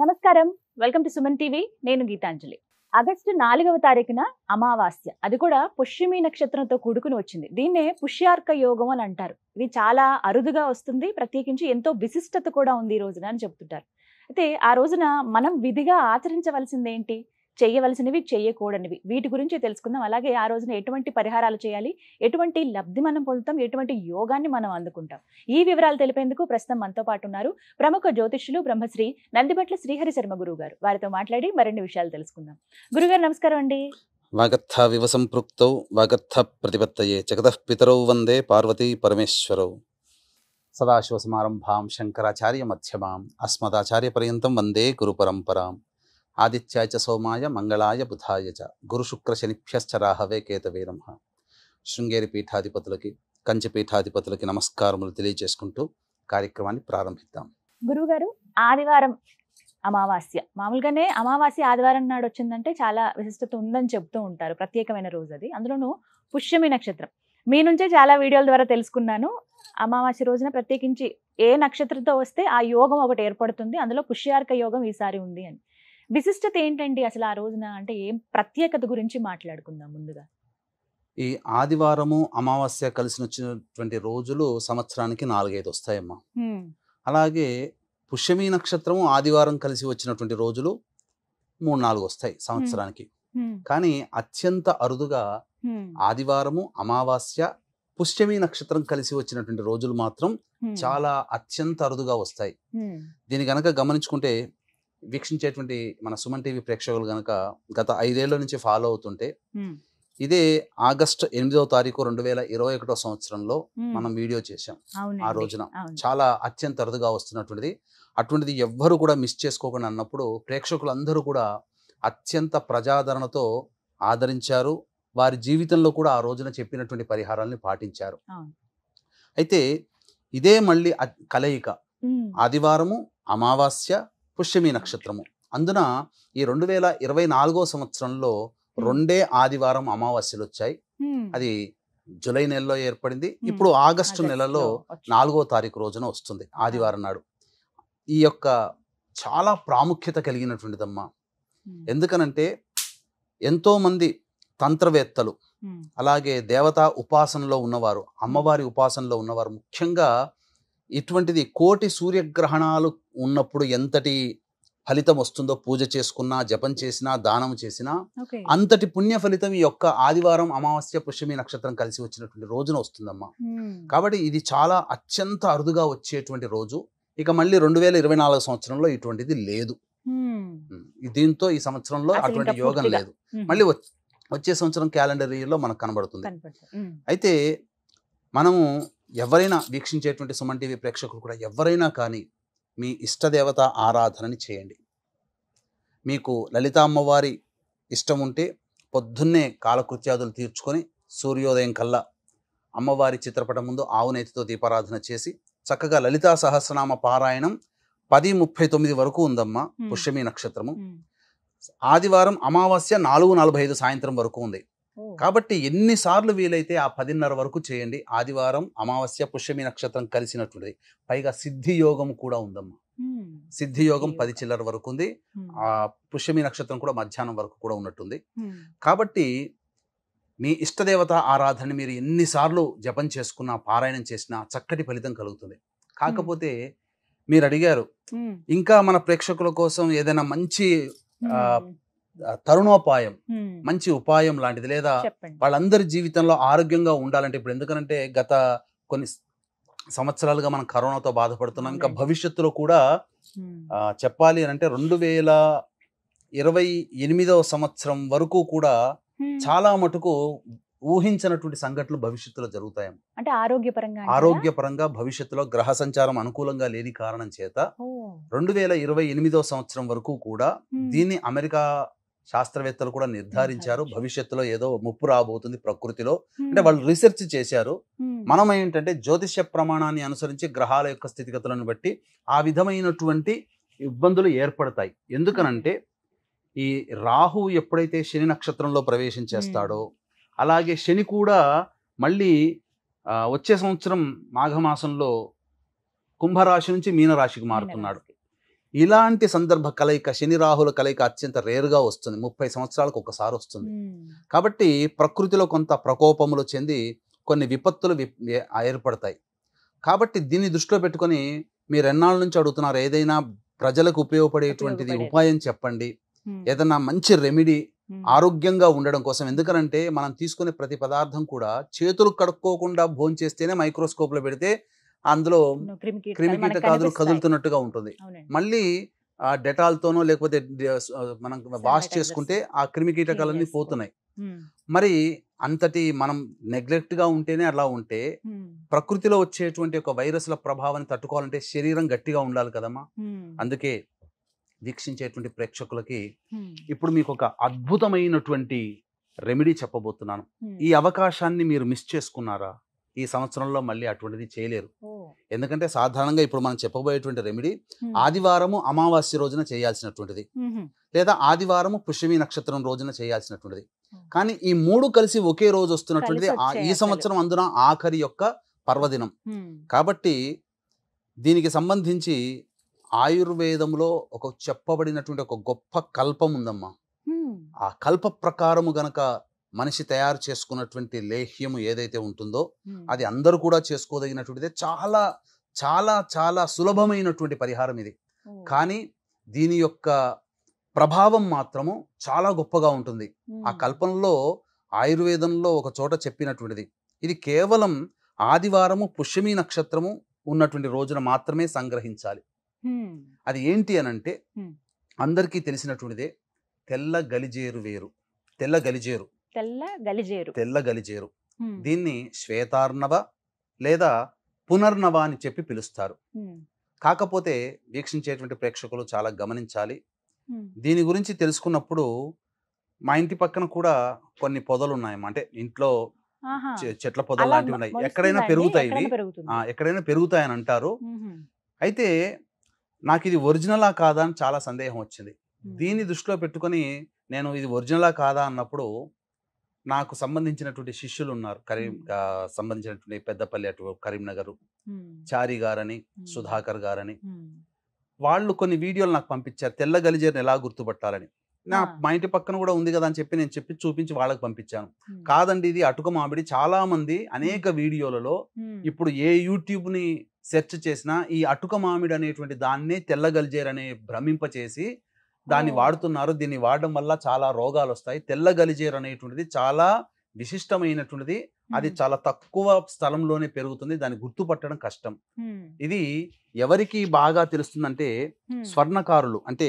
నమస్కారం welcome to Suman TV నేను Gitanjali August నాలుగవ తారీఖున అమావాస్య అది కూడా పుష్యమి నక్షత్రంతో కూడుకుని వచ్చింది దీన్నే పుష్యార్క యోగం అని అంటారు ఇది చాలా అరుదుగా వస్తుంది ప్రత్యేకించి ఎంతో విశిష్టత కూడా ఉంది ఈ రోజున అని చెప్తుంటారు అయితే ఆ రోజున మనం విధిగా ఆచరించవలసింది ఏంటి చేయవలసినవి చేయకూడనివి వీటి గురించి తెలుసుకుందాం అలాగే ఆ రోజున ఎటువంటి పరిహారాలు చేయాలి ఎటువంటి లబ్ధి మనం పొందుతాం ఎటువంటి యోగాన్ని మనం అందుకుంటాం ఈ వివరాలు తెలిపేందుకు ప్రస్తుతం మనతో పాటు ఉన్నారు ప్రముఖ జ్యోతిష్యులు బ్రహ్మశ్రీ నందిబట్ల శ్రీహరి శర్మ గురువు గారు వారితో మాట్లాడి మరిన్ని విషయాలు తెలుసుకుందాం గురుగారు నమస్కారం అండి వాగత్ వివ సంపృక్తౌ వాగత్ ప్రతిపత్తయే జగతః పితరౌ వందే పార్వతీ పరమేశ్వరౌ సదాశివసమారంభాం శంకరాచార్య మధ్యమాం అస్మదాచార్య పర్యంతం వందే గురు పరంపరాం ఆదిత్యాయ చ సోమాయ మంగళాయ బుధాయ చ గురు శుక్ర శనిభ్యశ్చ రాహవే కేతవే నమ శృంగేరి పీఠాధిపతులకి కంచి పీఠాధిపతులకి నమస్కారములు తెలియజేసుకుంటూ కార్యక్రమాన్ని ప్రారంభిద్దాం గురువుగారు ఆదివారం అమావాస్య మామూలుగానే అమావాస్య ఆదివారం నాడు వచ్చిందంటే చాలా విశిష్టత ఉందని చెప్తూ ఉంటారు ప్రత్యేకమైన రోజు అది అందులోనూ పుష్యమి నక్షత్రం మీ నుంచే చాలా వీడియోల ద్వారా తెలుసుకున్నాను అమావాస్య రోజున ప్రత్యేకించి ఏ నక్షత్రంతో వస్తే ఆ యోగం ఒకటి ఏర్పడుతుంది అందులో పుష్యార్క యోగం ఈసారి ఉంది అని విశిష్టత ఏంటండి అసలు ఆ రోజున అంటే ఏం ప్రత్యేకత గురించి మాట్లాడుకుందాం ముందుగా ఈ ఆదివారము అమావాస్య కలిసి వచ్చినటువంటి రోజులు సంవత్సరానికి నాలుగైదు వస్తాయమ్మా అలాగే పుష్యమి నక్షత్రము ఆదివారం కలిసి వచ్చినటువంటి రోజులు మూడు నాలుగు వస్తాయి సంవత్సరానికి కానీ అత్యంత అరుదుగా ఆదివారము అమావాస్య పుష్యమి నక్షత్రం కలిసి వచ్చినటువంటి రోజులు మాత్రం చాలా అత్యంత అరుదుగా వస్తాయి దీని గనక గమనించుకుంటే వీక్షించేటువంటి మన సుమన్ టీవీ ప్రేక్షకులు కనుక గత ఐదేళ్ల నుంచి ఫాలో అవుతుంటే ఇదే ఆగస్ట్ ఎనిమిదవ తారీఖు రెండు వేల ఇరవై ఒకటో సంవత్సరంలో మనం వీడియో చేశాం ఆ రోజున చాలా అత్యంత అరుదుగా వస్తున్నటువంటిది అటువంటిది ఎవ్వరు కూడా మిస్ చేసుకోకుండా అన్నప్పుడు ప్రేక్షకులందరూ కూడా అత్యంత ప్రజాదరణతో ఆదరించారు వారి జీవితంలో కూడా ఆ రోజున చెప్పినటువంటి పరిహారాలని పాటించారు అయితే ఇదే మళ్ళీ కలయిక ఆదివారము అమావాస్య పుష్యమి నక్షత్రము అందున ఈ రెండు వేల ఇరవై నాలుగో సంవత్సరంలో రెండే ఆదివారం అమావాస్యలు వచ్చాయి అది జూలై నెలలో ఏర్పడింది ఇప్పుడు ఆగస్టు నెలలో నాలుగో తారీఖు రోజున వస్తుంది ఆదివారం నాడు ఈ యొక్క చాలా ప్రాముఖ్యత కలిగినటువంటిదమ్మా ఎందుకనంటే ఎంతోమంది తంత్రవేత్తలు అలాగే దేవతా ఉపాసనలో ఉన్నవారు అమ్మవారి ఉపాసనలో ఉన్నవారు ముఖ్యంగా ఇటువంటిది కోటి సూర్యగ్రహణాలు ఉన్నప్పుడు ఎంతటి ఫలితం వస్తుందో పూజ చేసుకున్నా జపం చేసినా దానం చేసినా అంతటి పుణ్య ఫలితం ఈ యొక్క ఆదివారం అమావాస్య పుష్యమి నక్షత్రం కలిసి వచ్చినటువంటి రోజున వస్తుందమ్మా కాబట్టి ఇది చాలా అత్యంత అరుదుగా వచ్చేటువంటి రోజు ఇక మళ్ళీ రెండు వేల ఇరవై నాలుగు సంవత్సరంలో ఇటువంటిది లేదు దీంతో ఈ సంవత్సరంలో అటువంటి యోగం లేదు మళ్ళీ వచ్చే సంవత్సరం క్యాలెండర్ ఇయర్లో మనకు కనబడుతుంది అయితే మనము ఎవరైనా వీక్షించేటువంటి సుమన్ టీవీ ప్రేక్షకులు కూడా ఎవరైనా కానీ మీ ఇష్టదేవత ఆరాధనని చేయండి మీకు లలిత అమ్మవారి ఇష్టం ఉంటే పొద్దున్నే కాలకృత్యాదులు తీర్చుకొని సూర్యోదయం కల్లా అమ్మవారి చిత్రపటం ముందు ఆవునేతితో దీపారాధన చేసి చక్కగా లలితా సహస్రనామ పారాయణం పది ముప్పై తొమ్మిది వరకు ఉందమ్మా పుష్యమి నక్షత్రము ఆదివారం అమావాస్య నాలుగు నలభై ఐదు సాయంత్రం వరకు ఉంది కాబట్టి ఎన్నిసార్లు వీలైతే ఆ పదిన్నర వరకు చేయండి ఆదివారం అమావాస్య పుష్యమి నక్షత్రం కలిసినట్లుంది పైగా సిద్ధి యోగం కూడా ఉందమ్మా సిద్ధి యోగం పది చిల్లర వరకు ఉంది ఆ పుష్యమి నక్షత్రం కూడా మధ్యాహ్నం వరకు కూడా ఉన్నట్టుంది కాబట్టి మీ ఇష్టదేవత ఆరాధన మీరు ఎన్నిసార్లు జపం చేసుకున్నా పారాయణం చేసినా చక్కటి ఫలితం కలుగుతుంది కాకపోతే మీరు అడిగారు ఇంకా మన ప్రేక్షకుల కోసం ఏదైనా మంచి తరుణోపాయం మంచి ఉపాయం లాంటిది లేదా వాళ్ళందరి జీవితంలో ఆరోగ్యంగా ఉండాలంటే ఇప్పుడు ఎందుకనంటే గత కొన్ని సంవత్సరాలుగా మనం కరోనాతో బాధపడుతున్నాం ఇంకా భవిష్యత్తులో కూడా చెప్పాలి అంటే రెండు వేల ఇరవై ఎనిమిదవ సంవత్సరం వరకు కూడా చాలా మటుకు ఊహించినటువంటి సంఘటనలు భవిష్యత్తులో జరుగుతాయి అంటే ఆరోగ్యపరంగా ఆరోగ్యపరంగా భవిష్యత్తులో గ్రహ సంచారం అనుకూలంగా లేని కారణం చేత రెండు వేల ఇరవై ఎనిమిదో సంవత్సరం వరకు కూడా దీన్ని అమెరికా శాస్త్రవేత్తలు కూడా నిర్ధారించారు భవిష్యత్తులో ఏదో ముప్పు రాబోతుంది ప్రకృతిలో అంటే వాళ్ళు రీసెర్చ్ చేశారు మనం ఏంటంటే జ్యోతిష్య ప్రమాణాన్ని అనుసరించి గ్రహాల యొక్క స్థితిగతులను బట్టి ఆ విధమైనటువంటి ఇబ్బందులు ఏర్పడతాయి ఎందుకనంటే ఈ రాహు ఎప్పుడైతే శని నక్షత్రంలో ప్రవేశించేస్తాడో అలాగే శని కూడా మళ్ళీ వచ్చే సంవత్సరం మాఘమాసంలో కుంభరాశి నుంచి మీనరాశికి మారుతున్నాడు ఇలాంటి సందర్భ కలయిక శని రాహుల కలయిక అత్యంత రేరుగా వస్తుంది ముప్పై సంవత్సరాలకు ఒకసారి వస్తుంది కాబట్టి ప్రకృతిలో కొంత ప్రకోపములు చెంది కొన్ని విపత్తులు ఏర్పడతాయి కాబట్టి దీన్ని దృష్టిలో పెట్టుకొని మీరు ఎన్నాళ్ళ నుంచి అడుగుతున్నారు ఏదైనా ప్రజలకు ఉపయోగపడేటువంటిది ఉపాయం చెప్పండి ఏదన్నా మంచి రెమెడీ ఆరోగ్యంగా ఉండడం కోసం ఎందుకనంటే మనం తీసుకునే ప్రతి పదార్థం కూడా చేతులు కడుక్కోకుండా భోంచేస్తేనే మైక్రోస్కోప్లో పెడితే అందులో కీటకాదులు కదులుతున్నట్టుగా ఉంటుంది మళ్ళీ ఆ డెటాల్తోనో లేకపోతే మనం వాష్ చేసుకుంటే ఆ క్రిమికీటకాలన్నీ పోతున్నాయి మరి అంతటి మనం నెగ్లెక్ట్ గా ఉంటేనే అలా ఉంటే ప్రకృతిలో వచ్చేటువంటి ఒక వైరస్ల ప్రభావాన్ని తట్టుకోవాలంటే శరీరం గట్టిగా ఉండాలి కదమ్మా అందుకే వీక్షించేటువంటి ప్రేక్షకులకి ఇప్పుడు మీకు ఒక అద్భుతమైనటువంటి రెమెడీ చెప్పబోతున్నాను ఈ అవకాశాన్ని మీరు మిస్ చేసుకున్నారా ఈ సంవత్సరంలో మళ్ళీ అటువంటిది చేయలేరు ఎందుకంటే సాధారణంగా ఇప్పుడు మనం చెప్పబోయేటువంటి రెమెడీ ఆదివారము అమావాస్య రోజున చేయాల్సినటువంటిది లేదా ఆదివారము పుష్యమి నక్షత్రం రోజున చేయాల్సినటువంటిది కానీ ఈ మూడు కలిసి ఒకే రోజు వస్తున్నటువంటిది ఈ సంవత్సరం అందున ఆఖరి యొక్క పర్వదినం కాబట్టి దీనికి సంబంధించి ఆయుర్వేదంలో ఒక చెప్పబడినటువంటి ఒక గొప్ప కల్పం ఉందమ్మా ఆ కల్ప ప్రకారము గనక మనిషి తయారు చేసుకున్నటువంటి లేహ్యము ఏదైతే ఉంటుందో అది అందరూ కూడా చేసుకోదగినటువంటిదే చాలా చాలా చాలా సులభమైనటువంటి పరిహారం ఇది కానీ దీని యొక్క ప్రభావం మాత్రము చాలా గొప్పగా ఉంటుంది ఆ కల్పనలో ఆయుర్వేదంలో ఒక చోట చెప్పినటువంటిది ఇది కేవలం ఆదివారము పుష్యమి నక్షత్రము ఉన్నటువంటి రోజున మాత్రమే సంగ్రహించాలి అది ఏంటి అనంటే అందరికీ తెలిసినటువంటిదే తెల్ల గలిజేరు వేరు తెల్ల గలిజేరు తెల్ల గలిజేరు తెల్ల గలిజేరు దీన్ని శ్వేతార్ణవ లేదా పునర్నవ అని చెప్పి పిలుస్తారు కాకపోతే వీక్షించేటువంటి ప్రేక్షకులు చాలా గమనించాలి దీని గురించి తెలుసుకున్నప్పుడు మా ఇంటి పక్కన కూడా కొన్ని పొదలు ఉన్నాయి అంటే ఇంట్లో చెట్ల పొదలు లాంటివి ఉన్నాయి ఎక్కడైనా పెరుగుతాయి ఇవి ఎక్కడైనా పెరుగుతాయని అంటారు అయితే నాకు ఇది ఒరిజినలా కాదా అని చాలా సందేహం వచ్చింది దీన్ని దృష్టిలో పెట్టుకొని నేను ఇది ఒరిజినలా కాదా అన్నప్పుడు నాకు సంబంధించినటువంటి శిష్యులు ఉన్నారు కరీం సంబంధించినటువంటి పెద్దపల్లి అటు కరీంనగర్ చారి గారని సుధాకర్ గారని వాళ్ళు కొన్ని వీడియోలు నాకు పంపించారు తెల్ల గలిజేరుని ఎలా గుర్తుపట్టాలని నా మా ఇంటి పక్కన కూడా ఉంది కదా అని చెప్పి నేను చెప్పి చూపించి వాళ్ళకి పంపించాను కాదండి ఇది అటుక మామిడి చాలా మంది అనేక వీడియోలలో ఇప్పుడు ఏ యూట్యూబ్ ని సెర్చ్ చేసినా ఈ అటుక మామిడి అనేటువంటి దాన్నే తెల్ల గలిజేరు అనే భ్రమింప చేసి దాన్ని వాడుతున్నారు దీన్ని వాడడం వల్ల చాలా రోగాలు వస్తాయి తెల్ల గలిజేరు అనేటువంటిది చాలా విశిష్టమైనటువంటిది అది చాలా తక్కువ స్థలంలోనే పెరుగుతుంది దాన్ని గుర్తుపట్టడం కష్టం ఇది ఎవరికి బాగా తెలుస్తుందంటే స్వర్ణకారులు అంటే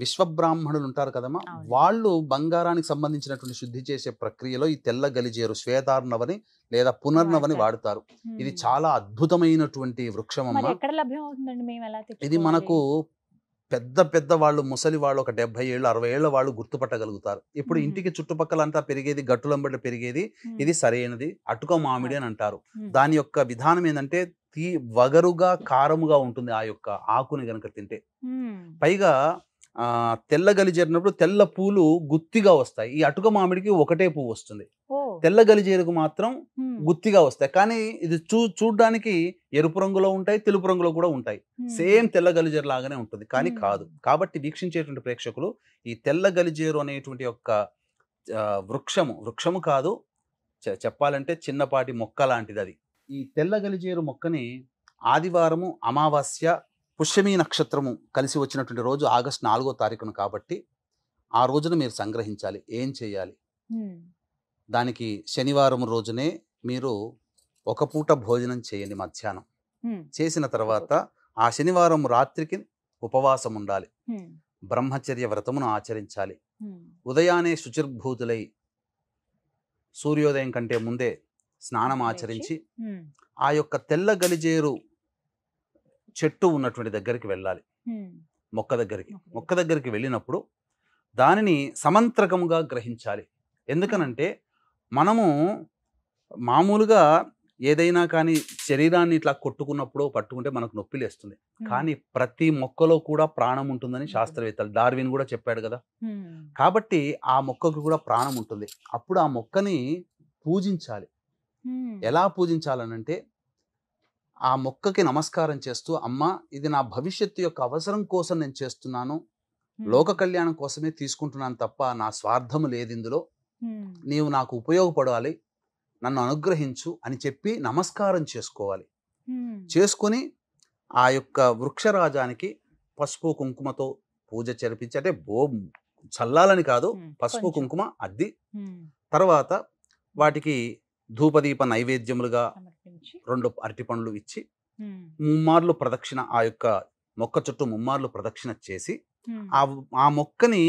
విశ్వబ్రాహ్మణులు ఉంటారు కదమ్మా వాళ్ళు బంగారానికి సంబంధించినటువంటి శుద్ధి చేసే ప్రక్రియలో ఈ తెల్ల గలిజేరు శ్వేతార్ణవని లేదా పునర్నవని వాడుతారు ఇది చాలా అద్భుతమైనటువంటి వృక్షం ఇది మనకు పెద్ద పెద్ద వాళ్ళు ముసలి వాళ్ళు ఒక డెబ్బై ఏళ్ళు అరవై ఏళ్ళ వాళ్ళు గుర్తుపట్టగలుగుతారు ఇప్పుడు ఇంటికి చుట్టుపక్కల అంతా పెరిగేది గట్టులంబడి పెరిగేది ఇది సరైనది అటుక మామిడి అని అంటారు దాని యొక్క విధానం ఏంటంటే తీ వగరుగా కారముగా ఉంటుంది ఆ యొక్క ఆకుని గనక తింటే పైగా తెల్ల గలి చేరినప్పుడు తెల్ల పూలు గుత్తిగా వస్తాయి ఈ అటుక మామిడికి ఒకటే పువ్వు వస్తుంది తెల్ల గలిజేరుకు మాత్రం గుత్తిగా వస్తాయి కానీ ఇది చూ చూడడానికి ఎరుపు రంగులో ఉంటాయి తెలుపు రంగులో కూడా ఉంటాయి సేమ్ తెల్ల గలిజేరు లాగానే ఉంటుంది కానీ కాదు కాబట్టి వీక్షించేటువంటి ప్రేక్షకులు ఈ తెల్ల గలిజేరు అనేటువంటి యొక్క వృక్షము వృక్షము కాదు చెప్పాలంటే చిన్నపాటి మొక్క లాంటిది అది ఈ తెల్ల గలిజేరు మొక్కని ఆదివారము అమావాస్య పుష్యమి నక్షత్రము కలిసి వచ్చినటువంటి రోజు ఆగస్ట్ నాలుగో తారీఖును కాబట్టి ఆ రోజున మీరు సంగ్రహించాలి ఏం చేయాలి దానికి శనివారం రోజునే మీరు ఒక పూట భోజనం చేయండి మధ్యాహ్నం చేసిన తర్వాత ఆ శనివారం రాత్రికి ఉపవాసం ఉండాలి బ్రహ్మచర్య వ్రతమును ఆచరించాలి ఉదయానే శుచిర్భూతులై సూర్యోదయం కంటే ముందే స్నానం ఆచరించి ఆ యొక్క తెల్ల గలిజేరు చెట్టు ఉన్నటువంటి దగ్గరికి వెళ్ళాలి మొక్క దగ్గరికి మొక్క దగ్గరికి వెళ్ళినప్పుడు దానిని సమంత్రకముగా గ్రహించాలి ఎందుకనంటే మనము మామూలుగా ఏదైనా కానీ శరీరాన్ని ఇట్లా కొట్టుకున్నప్పుడు పట్టుకుంటే మనకు నొప్పి లేస్తుంది కానీ ప్రతి మొక్కలో కూడా ప్రాణం ఉంటుందని శాస్త్రవేత్తలు డార్విన్ కూడా చెప్పాడు కదా కాబట్టి ఆ మొక్కకు కూడా ప్రాణం ఉంటుంది అప్పుడు ఆ మొక్కని పూజించాలి ఎలా పూజించాలనంటే ఆ మొక్కకి నమస్కారం చేస్తూ అమ్మ ఇది నా భవిష్యత్తు యొక్క అవసరం కోసం నేను చేస్తున్నాను లోక కళ్యాణం కోసమే తీసుకుంటున్నాను తప్ప నా స్వార్థం లేదు ఇందులో నీవు నాకు ఉపయోగపడాలి నన్ను అనుగ్రహించు అని చెప్పి నమస్కారం చేసుకోవాలి చేసుకుని ఆ యొక్క వృక్షరాజానికి పసుపు కుంకుమతో పూజ జరిపించి అంటే బో చల్లాలని కాదు పసుపు కుంకుమ అద్ది తర్వాత వాటికి ధూపదీప నైవేద్యములుగా రెండు అరటి పండ్లు ఇచ్చి ముమ్మార్లు ప్రదక్షిణ ఆ యొక్క మొక్క చుట్టూ ముమ్మార్లు ప్రదక్షిణ చేసి ఆ ఆ మొక్కని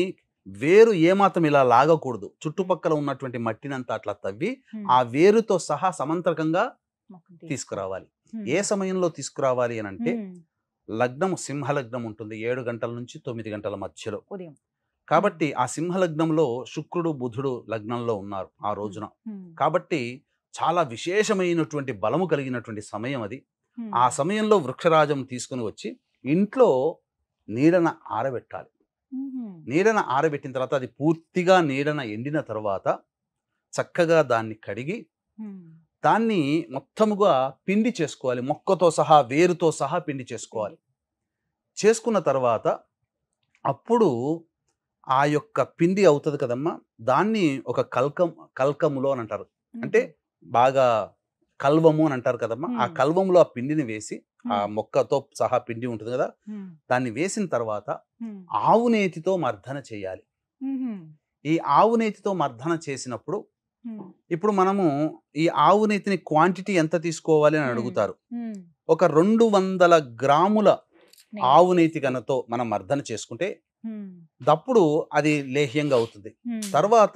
వేరు ఏమాత్రం ఇలా లాగకూడదు చుట్టుపక్కల ఉన్నటువంటి మట్టినంతా అట్లా తవ్వి ఆ వేరుతో సహా సమంతకంగా తీసుకురావాలి ఏ సమయంలో తీసుకురావాలి అని అంటే లగ్నం సింహలగ్నం ఉంటుంది ఏడు గంటల నుంచి తొమ్మిది గంటల మధ్యలో కాబట్టి ఆ సింహలగ్నంలో శుక్రుడు బుధుడు లగ్నంలో ఉన్నారు ఆ రోజున కాబట్టి చాలా విశేషమైనటువంటి బలము కలిగినటువంటి సమయం అది ఆ సమయంలో వృక్షరాజం తీసుకుని వచ్చి ఇంట్లో నీడన ఆరబెట్టాలి నీడన ఆరబెట్టిన తర్వాత అది పూర్తిగా నీడన ఎండిన తర్వాత చక్కగా దాన్ని కడిగి దాన్ని మొత్తముగా పిండి చేసుకోవాలి మొక్కతో సహా వేరుతో సహా పిండి చేసుకోవాలి చేసుకున్న తర్వాత అప్పుడు ఆ యొక్క పిండి అవుతుంది కదమ్మా దాన్ని ఒక కల్కం కల్కములో అని అంటారు అంటే బాగా కల్వము అని అంటారు కదమ్మా ఆ కల్వంలో ఆ పిండిని వేసి ఆ మొక్కతో సహా పిండి ఉంటుంది కదా దాన్ని వేసిన తర్వాత ఆవు నేతితో మర్దన చేయాలి ఈ ఆవు నేతితో మర్దన చేసినప్పుడు ఇప్పుడు మనము ఈ ఆవు నేతిని క్వాంటిటీ ఎంత తీసుకోవాలి అని అడుగుతారు ఒక రెండు వందల గ్రాముల ఆవు నేతి గనతో మనం మర్దన చేసుకుంటే దప్పుడు అది లేహ్యంగా అవుతుంది తర్వాత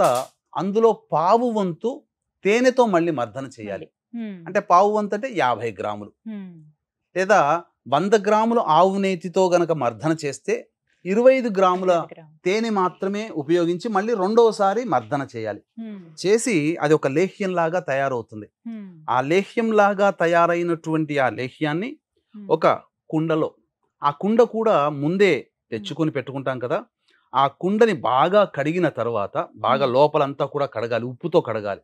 అందులో పావు వంతు తేనెతో మళ్ళీ మర్దన చేయాలి అంటే పావు వంతు అంటే యాభై గ్రాములు లేదా వంద గ్రాములు ఆవు నేతితో గనక మర్దన చేస్తే ఇరవై ఐదు గ్రాముల తేనె మాత్రమే ఉపయోగించి మళ్ళీ రెండవసారి మర్దన చేయాలి చేసి అది ఒక లేహ్యం లాగా తయారవుతుంది ఆ లేహ్యం లాగా తయారైనటువంటి ఆ లేహ్యాన్ని ఒక కుండలో ఆ కుండ కూడా ముందే తెచ్చుకొని పెట్టుకుంటాం కదా ఆ కుండని బాగా కడిగిన తర్వాత బాగా లోపలంతా కూడా కడగాలి ఉప్పుతో కడగాలి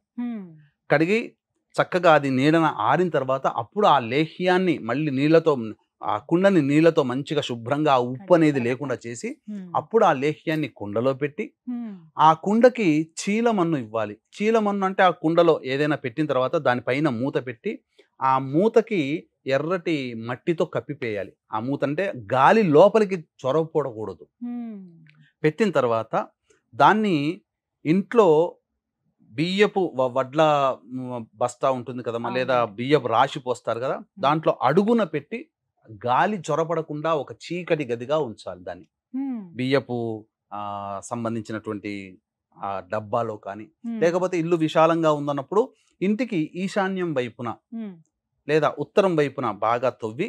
కడిగి చక్కగా అది నీడన ఆరిన తర్వాత అప్పుడు ఆ లేహ్యాన్ని మళ్ళీ నీళ్లతో ఆ కుండని నీళ్లతో మంచిగా శుభ్రంగా ఆ ఉప్పు అనేది లేకుండా చేసి అప్పుడు ఆ లేహ్యాన్ని కుండలో పెట్టి ఆ కుండకి చీలమన్ను ఇవ్వాలి చీలమన్ను అంటే ఆ కుండలో ఏదైనా పెట్టిన తర్వాత దానిపైన మూత పెట్టి ఆ మూతకి ఎర్రటి మట్టితో కప్పిపేయాలి ఆ మూత అంటే గాలి లోపలికి చొరవపూడకూడదు పెట్టిన తర్వాత దాన్ని ఇంట్లో బియ్యపు వడ్ల బస్తా ఉంటుంది కదమ్మా లేదా బియ్యపు రాసి పోస్తారు కదా దాంట్లో అడుగున పెట్టి గాలి చొరపడకుండా ఒక చీకటి గదిగా ఉంచాలి దాన్ని బియ్యపు ఆ సంబంధించినటువంటి ఆ డబ్బాలో కానీ లేకపోతే ఇల్లు విశాలంగా ఉందన్నప్పుడు ఇంటికి ఈశాన్యం వైపున లేదా ఉత్తరం వైపున బాగా తవ్వి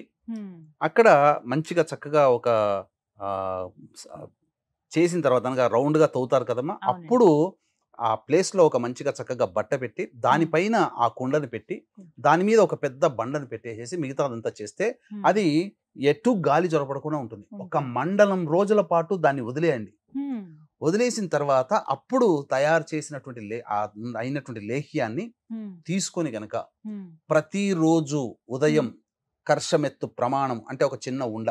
అక్కడ మంచిగా చక్కగా ఒక చేసిన తర్వాత అనగా రౌండ్గా తవ్వుతారు కదమ్మా అప్పుడు ఆ ప్లేస్లో ఒక మంచిగా చక్కగా బట్ట పెట్టి దానిపైన ఆ కుండను పెట్టి దాని మీద ఒక పెద్ద బండను పెట్టేసేసి మిగతాదంతా చేస్తే అది ఎటు గాలి జొరపడకుండా ఉంటుంది ఒక మండలం రోజుల పాటు దాన్ని వదిలేయండి వదిలేసిన తర్వాత అప్పుడు తయారు చేసినటువంటి లే అయినటువంటి లేహ్యాన్ని తీసుకొని గనక ప్రతిరోజు ఉదయం కర్షమెత్తు ప్రమాణం అంటే ఒక చిన్న ఉండ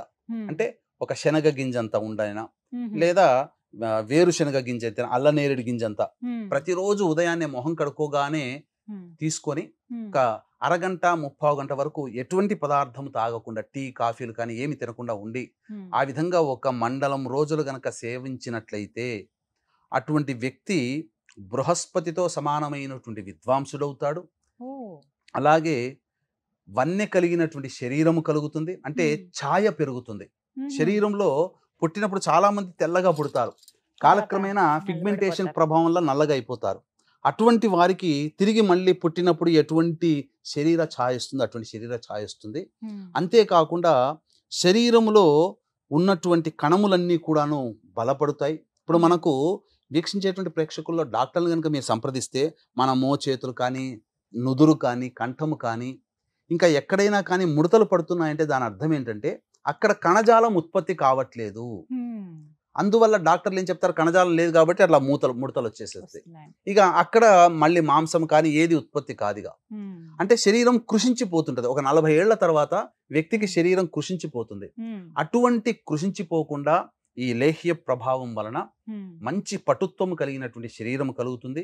అంటే ఒక శనగ గింజంత ఉండైనా లేదా వేరుశనగ గింజ అయితే అల్లనేరేడు గింజ అంతా ప్రతిరోజు ఉదయాన్నే మొహం కడుక్కోగానే తీసుకొని ఒక అరగంట ముప్పావు గంట వరకు ఎటువంటి పదార్థం తాగకుండా టీ కాఫీలు కానీ ఏమి తినకుండా ఉండి ఆ విధంగా ఒక మండలం రోజులు గనక సేవించినట్లయితే అటువంటి వ్యక్తి బృహస్పతితో సమానమైనటువంటి విద్వాంసుడవుతాడు అలాగే వన్నె కలిగినటువంటి శరీరము కలుగుతుంది అంటే ఛాయ పెరుగుతుంది శరీరంలో పుట్టినప్పుడు చాలామంది తెల్లగా పుడతారు కాలక్రమేణా పిగ్మెంటేషన్ ప్రభావం వల్ల నల్లగా అయిపోతారు అటువంటి వారికి తిరిగి మళ్ళీ పుట్టినప్పుడు ఎటువంటి శరీర ఛాయ అటువంటి శరీర ఛాయ వస్తుంది అంతేకాకుండా శరీరంలో ఉన్నటువంటి కణములన్నీ కూడాను బలపడతాయి ఇప్పుడు మనకు వీక్షించేటువంటి ప్రేక్షకుల్లో డాక్టర్లు కనుక మీరు సంప్రదిస్తే మన మో చేతులు కానీ నుదురు కానీ కంఠము కానీ ఇంకా ఎక్కడైనా కానీ ముడతలు పడుతున్నాయంటే దాని అర్థం ఏంటంటే అక్కడ కణజాలం ఉత్పత్తి కావట్లేదు అందువల్ల డాక్టర్లు ఏం చెప్తారు కణజాలం లేదు కాబట్టి అట్లా మూతలు ముడతలు వచ్చేసేది ఇక అక్కడ మళ్ళీ మాంసం కానీ ఏది ఉత్పత్తి కాదుగా అంటే శరీరం కృషించిపోతుంటది ఒక నలభై ఏళ్ల తర్వాత వ్యక్తికి శరీరం కృషించిపోతుంది అటువంటి కృషించిపోకుండా ఈ లేహ్య ప్రభావం వలన మంచి పటుత్వం కలిగినటువంటి శరీరం కలుగుతుంది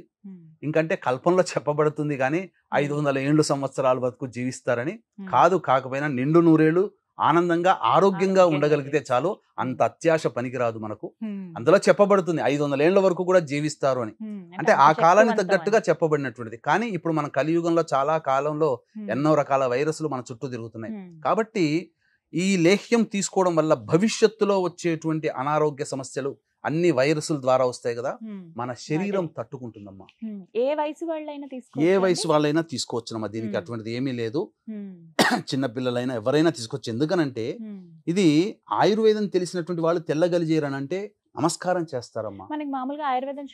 ఇంకంటే కల్పనలో చెప్పబడుతుంది కానీ ఐదు వందల ఏళ్ళు సంవత్సరాల వరకు జీవిస్తారని కాదు కాకపోయినా నిండు నూరేళ్ళు ఆనందంగా ఆరోగ్యంగా ఉండగలిగితే చాలు అంత అత్యాశ పనికిరాదు మనకు అందులో చెప్పబడుతుంది ఐదు వందల ఏళ్ల వరకు కూడా జీవిస్తారు అని అంటే ఆ కాలానికి తగ్గట్టుగా చెప్పబడినటువంటిది కానీ ఇప్పుడు మన కలియుగంలో చాలా కాలంలో ఎన్నో రకాల వైరస్లు మన చుట్టూ తిరుగుతున్నాయి కాబట్టి ఈ లేహ్యం తీసుకోవడం వల్ల భవిష్యత్తులో వచ్చేటువంటి అనారోగ్య సమస్యలు అన్ని వైరస్ల ద్వారా వస్తాయి కదా మన శరీరం తట్టుకుంటుందమ్మా ఏ వయసు వాళ్ళైనా ఏ వయసు వాళ్ళైనా తీసుకోవచ్చునమ్మా దీనికి అటువంటిది ఏమీ లేదు చిన్న పిల్లలైనా ఎవరైనా తీసుకోవచ్చు ఎందుకనంటే ఇది ఆయుర్వేదం తెలిసినటువంటి వాళ్ళు తెల్లగలిజేరనంటే నమస్కారం చేస్తారమ్మా మనకి మామూలుగా ఆయుర్వేదం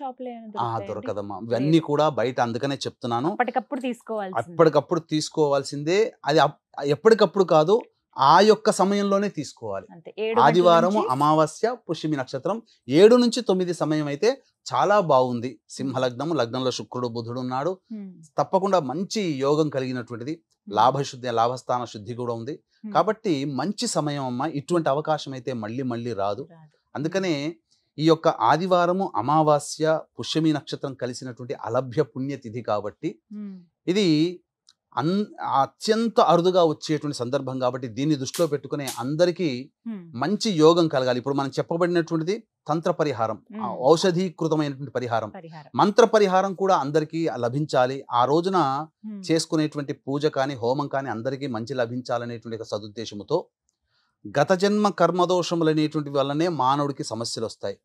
ఆ దొరకదమ్మా ఇవన్నీ కూడా బయట అందుకనే చెప్తున్నాను అప్పటికప్పుడు తీసుకోవాలి అప్పటికప్పుడు తీసుకోవాల్సిందే అది ఎప్పటికప్పుడు కాదు ఆ యొక్క సమయంలోనే తీసుకోవాలి ఆదివారం అమావాస్య పుష్యమి నక్షత్రం ఏడు నుంచి తొమ్మిది సమయం అయితే చాలా బాగుంది సింహలగ్నం లగ్నంలో శుక్రుడు బుధుడు ఉన్నాడు తప్పకుండా మంచి యోగం కలిగినటువంటిది లాభశుద్ధి లాభస్థాన శుద్ధి కూడా ఉంది కాబట్టి మంచి సమయం అమ్మ ఇటువంటి అవకాశం అయితే మళ్ళీ మళ్ళీ రాదు అందుకనే ఈ యొక్క ఆదివారము అమావాస్య పుష్యమి నక్షత్రం కలిసినటువంటి అలభ్య పుణ్యతిథి కాబట్టి ఇది అన్ అత్యంత అరుదుగా వచ్చేటువంటి సందర్భం కాబట్టి దీన్ని దృష్టిలో పెట్టుకునే అందరికీ మంచి యోగం కలగాలి ఇప్పుడు మనం చెప్పబడినటువంటిది తంత్ర పరిహారం ఔషధీకృతమైనటువంటి పరిహారం మంత్ర పరిహారం కూడా అందరికీ లభించాలి ఆ రోజున చేసుకునేటువంటి పూజ కానీ హోమం కానీ అందరికీ మంచి లభించాలనేటువంటి సదుద్దేశంతో గత జన్మ అనేటువంటి వల్లనే మానవుడికి సమస్యలు వస్తాయి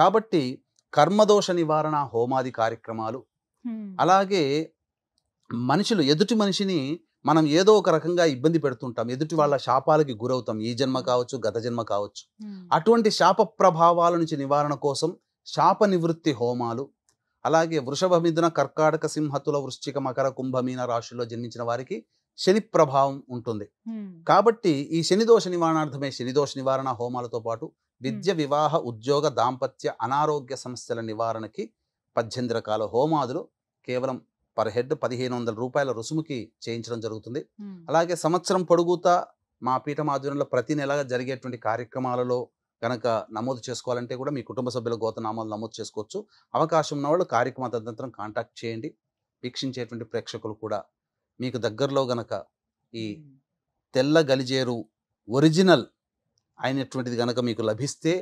కాబట్టి కర్మదోష నివారణ హోమాది కార్యక్రమాలు అలాగే మనుషులు ఎదుటి మనిషిని మనం ఏదో ఒక రకంగా ఇబ్బంది పెడుతుంటాం ఎదుటి వాళ్ళ శాపాలకి గురవుతాం ఈ జన్మ కావచ్చు గత జన్మ కావచ్చు అటువంటి శాప ప్రభావాల నుంచి నివారణ కోసం శాప నివృత్తి హోమాలు అలాగే వృషభ మిథున కర్కాటక సింహతుల వృశ్చిక మకర కుంభమీన రాశుల్లో జన్మించిన వారికి శని ప్రభావం ఉంటుంది కాబట్టి ఈ శనిదోష నివారణార్థమే శనిదోష నివారణ హోమాలతో పాటు విద్య వివాహ ఉద్యోగ దాంపత్య అనారోగ్య సమస్యల నివారణకి పద్దెనిమిది రకాల హోమాదులు కేవలం పర్ హెడ్ పదిహేను వందల రూపాయల రుసుముకి చేయించడం జరుగుతుంది అలాగే సంవత్సరం పొడుగుతా మా పీఠం ఆధ్వర్యంలో ప్రతి నెల జరిగేటువంటి కార్యక్రమాలలో కనుక నమోదు చేసుకోవాలంటే కూడా మీ కుటుంబ సభ్యుల గోతనామాలు నమోదు చేసుకోవచ్చు అవకాశం ఉన్నవాళ్ళు కార్యక్రమ తదనంతరం కాంటాక్ట్ చేయండి వీక్షించేటువంటి ప్రేక్షకులు కూడా మీకు దగ్గరలో గనక ఈ తెల్ల గలిజేరు ఒరిజినల్ అయినటువంటిది గనక మీకు లభిస్తే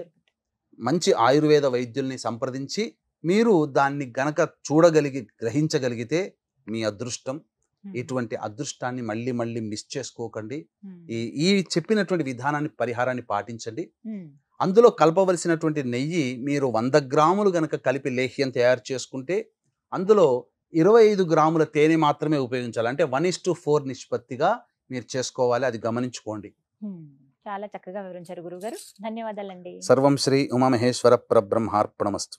మంచి ఆయుర్వేద వైద్యుల్ని సంప్రదించి మీరు దాన్ని గనక చూడగలిగి గ్రహించగలిగితే మీ అదృష్టం ఇటువంటి అదృష్టాన్ని మళ్ళీ మళ్ళీ మిస్ చేసుకోకండి ఈ ఈ చెప్పినటువంటి విధానాన్ని పరిహారాన్ని పాటించండి అందులో కలపవలసినటువంటి నెయ్యి మీరు వంద గ్రాములు గనక కలిపి లేహ్యం తయారు చేసుకుంటే అందులో ఇరవై ఐదు గ్రాముల తేనె మాత్రమే ఉపయోగించాలి అంటే వన్ ఇస్ టు ఫోర్ నిష్పత్తిగా మీరు చేసుకోవాలి అది గమనించుకోండి చాలా చక్కగా వివరించారు గురుగారు ధన్యవాదాలండి సర్వం శ్రీ ఉమామహేశ్వర ప్రబ్రహ్మార్పణమస్తు